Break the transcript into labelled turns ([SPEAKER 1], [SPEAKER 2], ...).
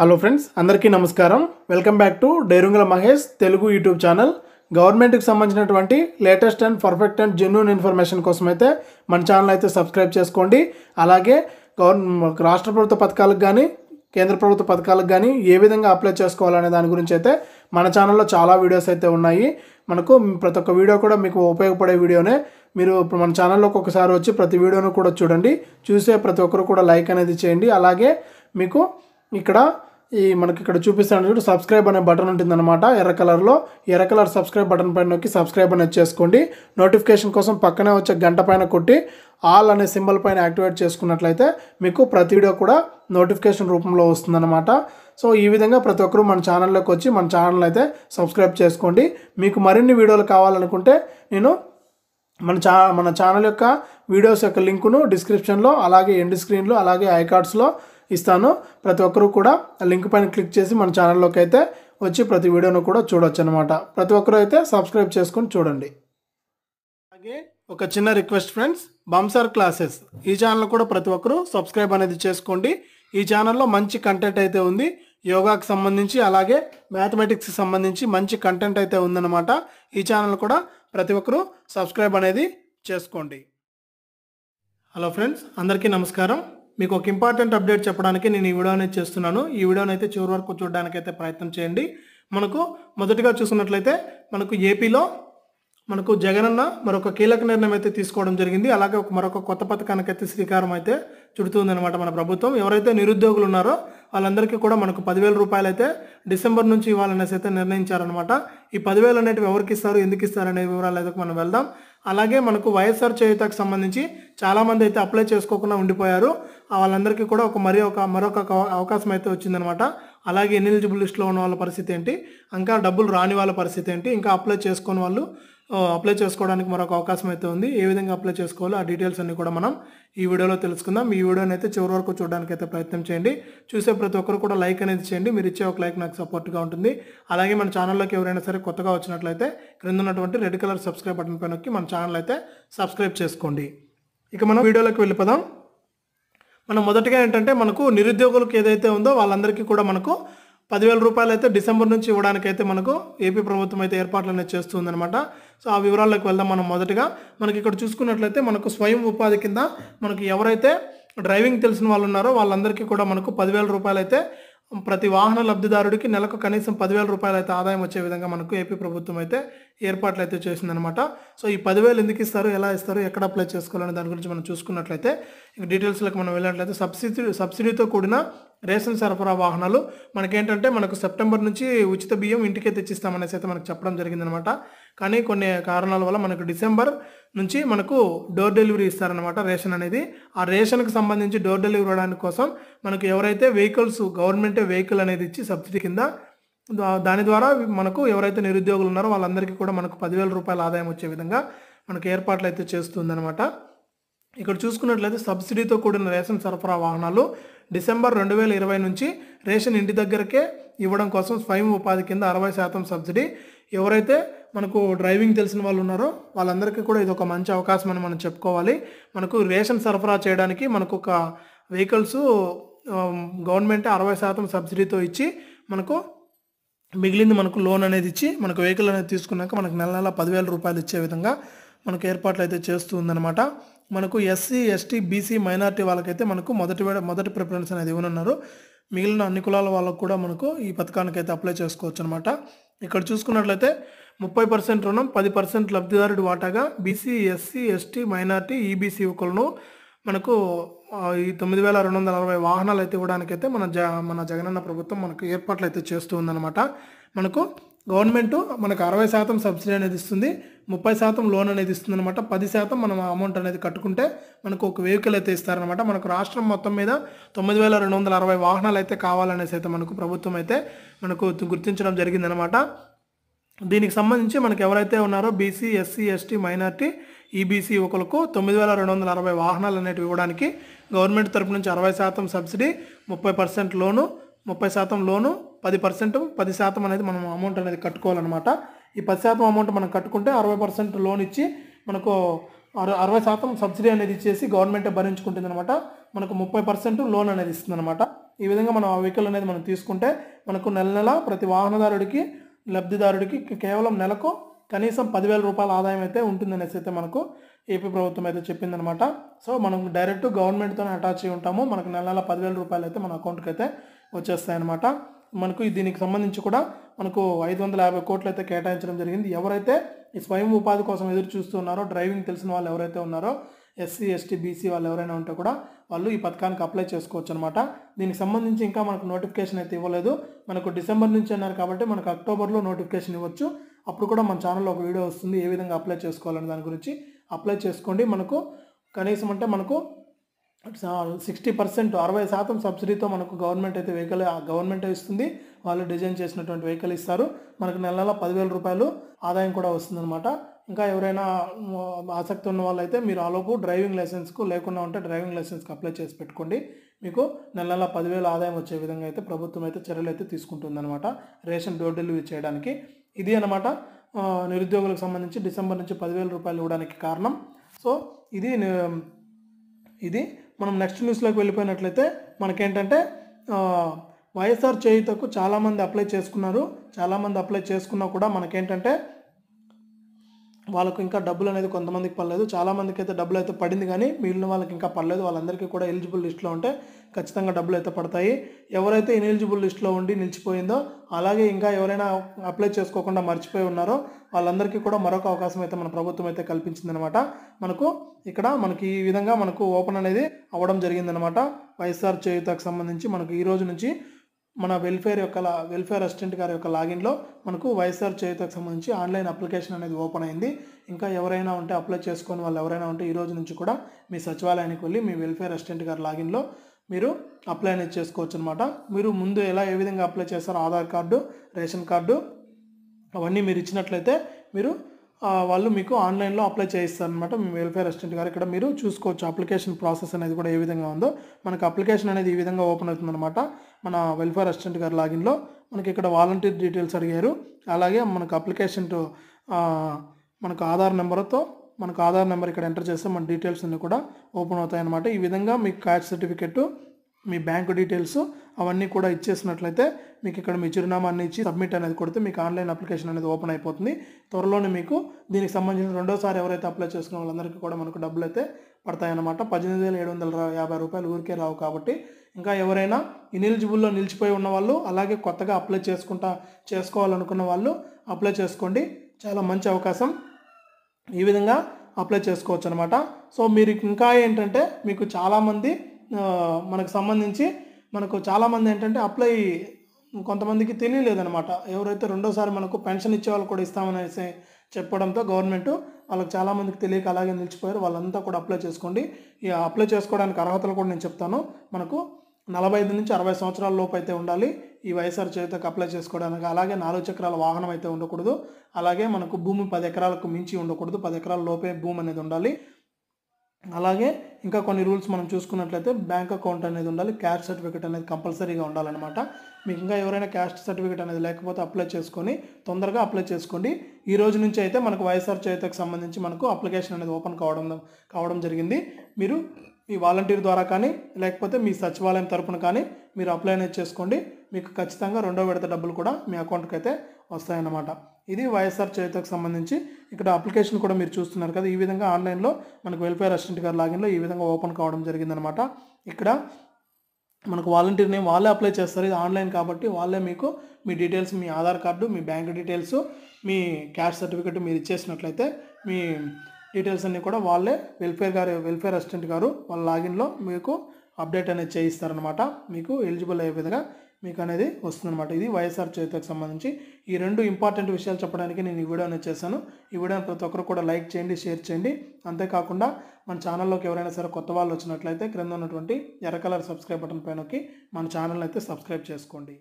[SPEAKER 1] hello friends అందరికీ నమస్కారం welcome back to డైరుంగల మహేష్ తెలుగు యూట్యూబ్ ఛానల్ గవర్నమెంట్కి సంబంధించినటువంటి latest and perfect and genuine information కోసం అయితే మన ఛానల్ అయితే సబ్స్క్రైబ్ చేసుకోండి అలాగే గవర్న రాష్ట్ర ప్రభుత్వ పథకాలకు కానీ కేంద్ర ప్రభుత్వ పథకాలకు కానీ ఏ విధంగా అప్లై చేసుకోవాలనే దాని గురించి అయితే మన ఛానల్లో చాలా వీడియోస్ అయితే ఉన్నాయి మనకు ప్రతి ఒక్క వీడియో కూడా మీకు ఉపయోగపడే వీడియోనే మీరు మన ఛానల్లోకి ఒకసారి వచ్చి ప్రతి వీడియోను కూడా చూడండి చూసే ప్రతి ఒక్కరు కూడా లైక్ అనేది చేయండి అలాగే మీకు ఇక్కడ ఈ మనకి ఇక్కడ చూపిస్తాను చూడు సబ్స్క్రైబ్ అనే బటన్ ఉంటుంది అనమాట ఎర్ర కలర్లో ఎర్ర కలర్ సబ్స్క్రైబ్ బటన్ పైన నొక్కి సబ్స్క్రైబ్ అనేది చేసుకోండి నోటిఫికేషన్ కోసం పక్కనే వచ్చే గంట పైన కొట్టి ఆల్ అనే సింబల్ పైన యాక్టివేట్ చేసుకున్నట్లయితే మీకు ప్రతి వీడియో కూడా నోటిఫికేషన్ రూపంలో వస్తుందన్నమాట సో ఈ విధంగా ప్రతి ఒక్కరూ మన ఛానల్లోకి వచ్చి మన ఛానల్ అయితే సబ్స్క్రైబ్ చేసుకోండి మీకు మరిన్ని వీడియోలు కావాలనుకుంటే నేను మన ఛా మన ఛానల్ యొక్క వీడియోస్ యొక్క లింకును డిస్క్రిప్షన్లో అలాగే ఎండ్ స్క్రీన్లో అలాగే ఐకార్డ్స్లో ఇస్తాను ప్రతి ఒక్కరూ కూడా లింక్ పైన క్లిక్ చేసి మన ఛానల్లోకి అయితే వచ్చి ప్రతి వీడియోను కూడా చూడొచ్చు అనమాట ప్రతి ఒక్కరూ అయితే సబ్స్క్రైబ్ చేసుకొని చూడండి అలాగే ఒక చిన్న రిక్వెస్ట్ ఫ్రెండ్స్ బంసార్ క్లాసెస్ ఈ ఛానల్ కూడా ప్రతి ఒక్కరూ సబ్స్క్రైబ్ అనేది చేసుకోండి ఈ ఛానల్లో మంచి కంటెంట్ అయితే ఉంది యోగాకు సంబంధించి అలాగే మ్యాథమెటిక్స్కి సంబంధించి మంచి కంటెంట్ అయితే ఉందన్నమాట ఈ ఛానల్ కూడా ప్రతి ఒక్కరూ సబ్స్క్రైబ్ అనేది చేసుకోండి హలో ఫ్రెండ్స్ అందరికీ నమస్కారం మీకు ఒక ఇంపార్టెంట్ అప్డేట్ చెప్పడానికి నేను ఈ అనేది చేస్తున్నాను ఈ వీడియోని అయితే చివరి వరకు చూడడానికి అయితే ప్రయత్నం చేయండి మనకు మొదటిగా చూసినట్లయితే మనకు ఏపీలో మనకు జగనన్న మరొక కీలక నిర్ణయం అయితే తీసుకోవడం జరిగింది అలాగే ఒక మరొక కొత్త పథకానికి అయితే శ్రీకారం అయితే అనమాట మన ప్రభుత్వం ఎవరైతే నిరుద్యోగులు ఉన్నారో వాళ్ళందరికీ కూడా మనకు పదివేల రూపాయలు అయితే డిసెంబర్ నుంచి ఇవ్వాలనేసి అయితే నిర్ణయించారనమాట ఈ పదివేలు అనేటివి ఎవరికి ఇస్తారు ఎందుకు ఇస్తారు అనే వివరాలు అయితే మనం వెళ్దాం అలాగే మనకు వైఎస్ఆర్ చేయుతకు సంబంధించి చాలామంది అయితే అప్లై చేసుకోకుండా ఉండిపోయారు వాళ్ళందరికీ కూడా ఒక మరి ఒక మరొక అవకాశం అయితే వచ్చిందనమాట అలాగే ఎనిలిజిబుల్ లిస్టులో ఉన్న వాళ్ళ పరిస్థితి ఏంటి ఇంకా డబ్బులు రాని వాళ్ళ పరిస్థితి ఏంటి ఇంకా అప్లై చేసుకోని వాళ్ళు అప్లై చేసుకోవడానికి మరొక అవకాశం అయితే ఉంది ఏ విధంగా అప్లై చేసుకోవాలో ఆ డీటెయిల్స్ అన్ని కూడా మనం ఈ వీడియోలో తెలుసుకుందాం ఈ వీడియోని అయితే చివరి వరకు చూడడానికి అయితే ప్రయత్నం చేయండి చూసే ప్రతి ఒక్కరు కూడా లైక్ అనేది చేయండి మీరు ఇచ్చే ఒక లైక్ నాకు సపోర్ట్గా ఉంటుంది అలాగే మన ఛానల్లోకి ఎవరైనా సరే కొత్తగా వచ్చినట్లయితే క్రింద ఉన్నటువంటి రెడ్ కలర్ సబ్స్క్రైబ్ బటన్ పైన నొక్కి మన ఛానల్ అయితే సబ్స్క్రైబ్ చేసుకోండి ఇక మనం వీడియోలోకి వెళ్ళిపోదాం మనం మొదటగా ఏంటంటే మనకు నిరుద్యోగులకు ఏదైతే ఉందో వాళ్ళందరికీ కూడా మనకు పదివేల రూపాయలు అయితే డిసెంబర్ నుంచి ఇవ్వడానికైతే మనకు ఏపీ ప్రభుత్వం అయితే ఏర్పాట్లు అనేది చేస్తుందనమాట సో ఆ వివరాల్లోకి వెళ్దాం మనం మొదటగా మనకి ఇక్కడ చూసుకున్నట్లయితే మనకు స్వయం ఉపాధి కింద మనకి ఎవరైతే డ్రైవింగ్ తెలిసిన వాళ్ళు ఉన్నారో వాళ్ళందరికీ కూడా మనకు పదివేల రూపాయలు అయితే ప్రతి వాహన లబ్ధిదారుడికి నెలకు కనీసం పదివేల రూపాయలు అయితే ఆదాయం వచ్చే విధంగా మనకు ఏపీ ప్రభుత్వం అయితే ఏర్పాట్లు అయితే చేసిందనమాట సో ఈ పదివేలు ఎందుకు ఇస్తారు ఎలా ఇస్తారు ఎక్కడ అప్లై చేసుకోవాలనే దాని గురించి మనం చూసుకున్నట్లయితే డీటెయిల్స్లోకి మనం వెళ్ళినట్లయితే సబ్సిడీ సబ్సిడీతో కూడిన రేషన్ సరఫరా వాహనాలు మనకేంటంటే మనకు సెప్టెంబర్ నుంచి ఉచిత బియ్యం ఇంటికే తెచ్చిస్తామనేసి అయితే మనకు చెప్పడం జరిగిందనమాట కానీ కొన్ని కారణాల వల్ల మనకు డిసెంబర్ నుంచి మనకు డోర్ డెలివరీ ఇస్తారనమాట రేషన్ అనేది ఆ రేషన్కి సంబంధించి డోర్ డెలివరీ ఇవ్వడానికి కోసం మనకు ఎవరైతే వెహికల్స్ గవర్నమెంటే వెహికల్ అనేది ఇచ్చి సబ్సిడీ కింద దాని ద్వారా మనకు ఎవరైతే నిరుద్యోగులు ఉన్నారో వాళ్ళందరికీ కూడా మనకు పదివేల రూపాయల ఆదాయం వచ్చే విధంగా మనకు ఏర్పాట్లు అయితే చేస్తుందనమాట ఇక్కడ చూసుకున్నట్లయితే సబ్సిడీతో కూడిన రేషన్ సరఫరా వాహనాలు డిసెంబర్ రెండు వేల ఇరవై నుంచి రేషన్ ఇంటి దగ్గరకే ఇవ్వడం కోసం స్వయం ఉపాధి కింద అరవై శాతం సబ్సిడీ ఎవరైతే మనకు డ్రైవింగ్ తెలిసిన వాళ్ళు ఉన్నారో వాళ్ళందరికీ కూడా ఇది ఒక మంచి అవకాశం అని మనం చెప్పుకోవాలి మనకు రేషన్ సరఫరా చేయడానికి మనకు ఒక వెహికల్స్ గవర్నమెంట్ um, అరవై శాతం సబ్సిడీతో ఇచ్చి మనకు మిగిలింది మనకు లోన్ అనేది ఇచ్చి మనకు వెహికల్ అనేది తీసుకున్నాక మనకు నెల నెల పదివేల రూపాయలు ఇచ్చే విధంగా మనకు ఏర్పాట్లు అయితే చేస్తుందన్నమాట మనకు ఎస్సీ ఎస్టీ బీసీ మైనార్టీ వాళ్ళకైతే మనకు మొదటి మొదటి ప్రిఫరెన్స్ అనేది ఇవ్వనున్నారు మిగిలిన అన్ని కులాల వాళ్ళకు కూడా మనకు ఈ పథకానికి అయితే అప్లై చేసుకోవచ్చు అనమాట ఇక్కడ చూసుకున్నట్లయితే ముప్పై పర్సెంట్ రుణం పది పర్సెంట్ లబ్ధిదారుడి వాటాగా BC SC ST minority EBC యువకులను మనకు ఈ తొమ్మిది వేల రెండు వందల అరవై వాహనాలు అయితే ఇవ్వడానికైతే మన జ మన జగనన్న ప్రభుత్వం మనకు ఏర్పాట్లు అయితే చేస్తూ ఉందన్నమాట మనకు గవర్నమెంట్ మనకు అరవై శాతం సబ్సిడీ అనేది ఇస్తుంది ముప్పై శాతం లోన్ అనేది ఇస్తుందన్నమాట పది శాతం మనం అమౌంట్ అనేది కట్టుకుంటే మనకు ఒక వెహికల్ అయితే ఇస్తారనమాట మనకు రాష్ట్రం మొత్తం మీద తొమ్మిది వేల రెండు వందల అరవై వాహనాలు అయితే కావాలనేసి అయితే మనకు ప్రభుత్వం అయితే మనకు గుర్తించడం జరిగిందనమాట దీనికి సంబంధించి మనకు ఎవరైతే ఉన్నారో BC SC ST minority EBC ఒకలకు తొమ్మిది వేల రెండు వందల అరవై వాహనాలు అనేవి ఇవ్వడానికి గవర్నమెంట్ తరపు నుంచి అరవై శాతం సబ్సిడీ ముప్పై పర్సెంట్ లోను ముప్పై శాతం లోను పది పర్సెంట్ పది శాతం అనేది మనం అమౌంట్ అనేది కట్టుకోవాలన్నమాట ఈ పది శాతం అమౌంట్ మనం కట్టుకుంటే అరవై పర్సెంట్ లోన్ ఇచ్చి మనకు అరవై శాతం సబ్సిడీ అనేది ఇచ్చేసి గవర్నమెంటే భరించుకుంటుంది అనమాట మనకు ముప్పై పర్సెంట్ లోన్ అనేది ఇస్తుంది అనమాట ఈ విధంగా మనం ఆ వెహికల్ అనేది మనం తీసుకుంటే మనకు నెల నెల ప్రతి వాహనదారుడికి లబ్ధిదారుడికి కేవలం నెలకు కనీసం పదివేల రూపాయల ఆదాయం అయితే ఉంటుందనేసి అయితే మనకు ఏపీ ప్రభుత్వం అయితే చెప్పిందనమాట సో మనం డైరెక్ట్ గవర్నమెంట్తోనే అటాచ్ అయి ఉంటాము మనకు నెల నెల పదివేల రూపాయలు అయితే మన అకౌంట్కి అయితే వచ్చేస్తాయి అనమాట మనకు దీనికి సంబంధించి కూడా మనకు ఐదు వందల యాభై కోట్లు అయితే కేటాయించడం జరిగింది ఎవరైతే ఈ స్వయం ఉపాధి కోసం ఎదురు చూస్తున్నారో డ్రైవింగ్ తెలిసిన వాళ్ళు ఎవరైతే ఉన్నారో ఎస్సీ ఎస్టీ బీసీ వాళ్ళు ఎవరైనా ఉంటే కూడా వాళ్ళు ఈ పథకానికి అప్లై చేసుకోవచ్చు అనమాట దీనికి సంబంధించి ఇంకా మనకు నోటిఫికేషన్ అయితే ఇవ్వలేదు మనకు డిసెంబర్ నుంచి అన్నారు కాబట్టి మనకు అక్టోబర్లో నోటిఫికేషన్ ఇవ్వచ్చు అప్పుడు కూడా మన ఛానల్లో ఒక వీడియో వస్తుంది ఏ విధంగా అప్లై చేసుకోవాలని దాని గురించి అప్లై చేసుకోండి మనకు కనీసం అంటే మనకు సిక్స్టీ పర్సెంట్ అరవై శాతం సబ్సిడీతో మనకు గవర్నమెంట్ అయితే వెహికల్ గవర్నమెంట్ ఇస్తుంది వాళ్ళు డిజైన్ చేసినటువంటి వెహికల్ ఇస్తారు మనకు నెల నెల పదివేల రూపాయలు ఆదాయం కూడా వస్తుందన్నమాట ఇంకా ఎవరైనా ఆసక్తి ఉన్న వాళ్ళైతే మీరు ఆలోపు డ్రైవింగ్ లైసెన్స్కు లేకుండా ఉంటే డ్రైవింగ్ లైసెన్స్కి అప్లై చేసి పెట్టుకోండి మీకు నెల నెల పదివేల ఆదాయం వచ్చే విధంగా అయితే ప్రభుత్వం అయితే చర్యలు అయితే తీసుకుంటుందన్నమాట రేషన్ డోర్ డెలివరీ చేయడానికి ఇది అనమాట నిరుద్యోగులకు సంబంధించి డిసెంబర్ నుంచి పదివేల రూపాయలు ఇవ్వడానికి కారణం సో ఇది ఇది మనం నెక్స్ట్ న్యూస్లోకి వెళ్ళిపోయినట్లయితే మనకేంటంటే వైఎస్ఆర్ చేయుతకు చాలామంది అప్లై చేసుకున్నారు చాలామంది అప్లై చేసుకున్నా కూడా మనకేంటంటే వాళ్ళకు ఇంకా డబ్బులు అనేది కొంతమందికి పడలేదు చాలామందికి అయితే డబ్బులు అయితే పడింది కానీ మిగిలిన వాళ్ళకి ఇంకా పడలేదు వాళ్ళందరికీ కూడా ఎలిజిబుల్ లిస్ట్లో ఉంటే ఖచ్చితంగా డబ్బులు అయితే పడతాయి ఎవరైతే ఇనెలిజిబుల్ లిస్ట్లో ఉండి నిలిచిపోయిందో అలాగే ఇంకా ఎవరైనా అప్లై చేసుకోకుండా మర్చిపోయి ఉన్నారో వాళ్ళందరికీ కూడా మరొక అవకాశం అయితే మన ప్రభుత్వం అయితే కల్పించిందనమాట మనకు ఇక్కడ మనకి ఈ విధంగా మనకు ఓపెన్ అనేది అవ్వడం జరిగిందనమాట వైఎస్ఆర్ చేయుతకు సంబంధించి మనకు ఈ రోజు నుంచి మన వెల్ఫేర్ యొక్క వెల్ఫేర్ అసిస్టెంట్ గారి యొక్క లాగిన్లో మనకు వైఎస్ఆర్ చేయుతకు సంబంధించి ఆన్లైన్ అప్లికేషన్ అనేది ఓపెన్ అయింది ఇంకా ఎవరైనా ఉంటే అప్లై చేసుకోని వాళ్ళు ఎవరైనా ఉంటే ఈ రోజు నుంచి కూడా మీ సచివాలయానికి వెళ్ళి మీ వెల్ఫేర్ అసిస్టెంట్ గారి లాగిన్లో మీరు అప్లై అనేది చేసుకోవచ్చు అనమాట మీరు ముందు ఎలా ఏ విధంగా అప్లై చేస్తారో ఆధార్ కార్డు రేషన్ కార్డు అవన్నీ మీరు ఇచ్చినట్లయితే మీరు వాళ్ళు మీకు ఆన్లైన్లో అప్లై చేయిస్తారు అనమాట వెల్ఫేర్ అసిస్టెంట్ గారు ఇక్కడ మీరు చూసుకోవచ్చు అప్లికేషన్ ప్రాసెస్ అనేది కూడా ఏ విధంగా ఉందో మనకు అప్లికేషన్ అనేది ఈ విధంగా ఓపెన్ అవుతుందన్నమాట మన వెల్ఫేర్ అసిస్టెంట్ గారు లాగిన్లో మనకి ఇక్కడ వాలంటీర్ డీటెయిల్స్ అడిగారు అలాగే మనకు అప్లికేషన్ టు మనకు ఆధార్ నెంబర్తో మనకు ఆధార్ నెంబర్ ఇక్కడ ఎంటర్ చేస్తే మన డీటెయిల్స్ అన్నీ కూడా ఓపెన్ అవుతాయి అన్నమాట ఈ విధంగా మీకు క్యాస్ట్ సర్టిఫికెట్ మీ బ్యాంకు డీటెయిల్స్ అవన్నీ కూడా ఇచ్చేసినట్లయితే మీకు ఇక్కడ మీ చిరునామా ఇచ్చి సబ్మిట్ అనేది కొడితే మీకు ఆన్లైన్ అప్లికేషన్ అనేది ఓపెన్ అయిపోతుంది త్వరలోనే మీకు దీనికి సంబంధించిన రెండోసారి ఎవరైతే అప్లై చేసుకున్న వాళ్ళందరికీ కూడా మనకు డబ్బులు అయితే పడతాయన్నమాట పద్దెనిమిది వేల ఏడు వందల యాభై రూపాయలు ఊరికే రావు కాబట్టి ఇంకా ఎవరైనా ఇనిలిజిబుల్లో నిలిచిపోయి ఉన్న వాళ్ళు అలాగే కొత్తగా అప్లై చేసుకుంటా చేసుకోవాలనుకున్న వాళ్ళు అప్లై చేసుకోండి చాలా మంచి అవకాశం ఈ విధంగా అప్లై చేసుకోవచ్చు అనమాట సో మీరు ఇంకా ఏంటంటే మీకు చాలామంది మనకు సంబంధించి మనకు చాలామంది ఏంటంటే అప్లై కొంతమందికి తెలియలేదనమాట ఎవరైతే రెండోసారి మనకు పెన్షన్ ఇచ్చే వాళ్ళు కూడా ఇస్తామనేసి చెప్పడంతో గవర్నమెంట్ వాళ్ళకి చాలామందికి తెలియక అలాగే నిలిచిపోయారు వాళ్ళంతా కూడా అప్లై చేసుకోండి ఈ అప్లై చేసుకోవడానికి అర్హతలు కూడా నేను చెప్తాను మనకు నలభై ఐదు నుంచి అరవై సంవత్సరాల లోపు అయితే ఉండాలి ఈ వైఎస్ఆర్ చేతికి అప్లై చేసుకోవడానికి అలాగే నాలుగు చక్రాల వాహనం అయితే ఉండకూడదు అలాగే మనకు భూమి పది ఎకరాలకు మించి ఉండకూడదు పది ఎకరాల లోపే భూమి అనేది ఉండాలి అలాగే ఇంకా కొన్ని రూల్స్ మనం చూసుకున్నట్లయితే బ్యాంక్ అకౌంట్ అనేది ఉండాలి క్యాస్ట్ సర్టిఫికేట్ అనేది కంపల్సరీగా ఉండాలన్నమాట మీకు ఇంకా ఎవరైనా క్యాస్ట్ సర్టిఫికేట్ అనేది లేకపోతే అప్లై చేసుకొని తొందరగా అప్లై చేసుకోండి ఈ రోజు నుంచి అయితే మనకు వైఎస్ఆర్ చేతకు సంబంధించి మనకు అప్లికేషన్ అనేది ఓపెన్ కావడం కావడం జరిగింది మీరు మీ వాలంటీర్ ద్వారా కానీ లేకపోతే మీ సచివాలయం తరపున కానీ మీరు అప్లై అనేది చేసుకోండి మీకు ఖచ్చితంగా రెండో విడత డబ్బులు కూడా మీ అకౌంట్కి అయితే వస్తాయన్నమాట ఇది వైఎస్ఆర్ చేతకు సంబంధించి ఇక్కడ అప్లికేషన్ కూడా మీరు చూస్తున్నారు కదా ఈ విధంగా ఆన్లైన్లో మనకు వెల్ఫేర్ అసిస్టెంట్ గారు లాగిన్లో ఈ విధంగా ఓపెన్ కావడం జరిగిందనమాట ఇక్కడ మనకు వాలంటీర్ నేమ్ వాళ్ళే అప్లై చేస్తారు ఇది ఆన్లైన్ కాబట్టి వాళ్ళే మీకు మీ డీటెయిల్స్ మీ ఆధార్ కార్డు మీ బ్యాంక్ డీటెయిల్స్ మీ క్యాష్ సర్టిఫికెట్ మీరు ఇచ్చేసినట్లయితే మీ డీటెయిల్స్ అన్నీ కూడా వాళ్ళే వెల్ఫేర్ గారు వెల్ఫేర్ అసిస్టెంట్ గారు వాళ్ళ లాగిన్లో మీకు అప్డేట్ అనేది చేయిస్తారనమాట మీకు ఎలిజిబుల్ అయ్యే విధంగా మీకు అనేది వస్తుందన్నమాట ఇది వైఎస్ఆర్ చేతకు సంబంధించి ఈ రెండు ఇంపార్టెంట్ విషయాలు చెప్పడానికి నేను ఈ వీడియో అనేది చేశాను ఈ వీడియోని ప్రతి ఒక్కరు కూడా లైక్ చేయండి షేర్ చేయండి అంతేకాకుండా మన ఛానల్లోకి ఎవరైనా సరే కొత్త వాళ్ళు వచ్చినట్లయితే క్రింద ఉన్నటువంటి ఎర్ర కలర్ సబ్స్క్రైబ్ బటన్ పైనకి మన ఛానల్ అయితే సబ్స్క్రైబ్ చేసుకోండి